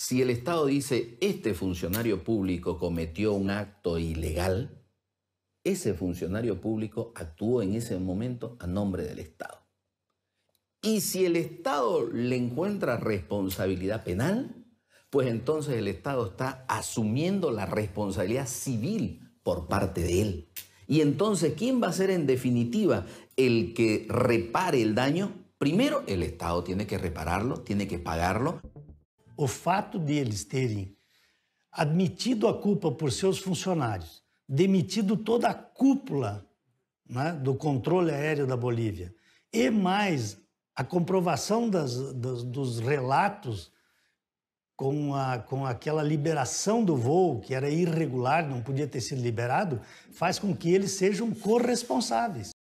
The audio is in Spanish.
Si el Estado dice, este funcionario público cometió un acto ilegal, ese funcionario público actuó en ese momento a nombre del Estado. Y si el Estado le encuentra responsabilidad penal, pues entonces el Estado está asumiendo la responsabilidad civil por parte de él. Y entonces, ¿quién va a ser en definitiva el que repare el daño? Primero, el Estado tiene que repararlo, tiene que pagarlo. o fato deles terem admitido a culpa por seus funcionários, demitido toda a cúpula né, do controle aéreo da Bolívia, e mais a comprovação das, das, dos relatos com, a, com aquela liberação do voo, que era irregular, não podia ter sido liberado, faz com que eles sejam corresponsáveis.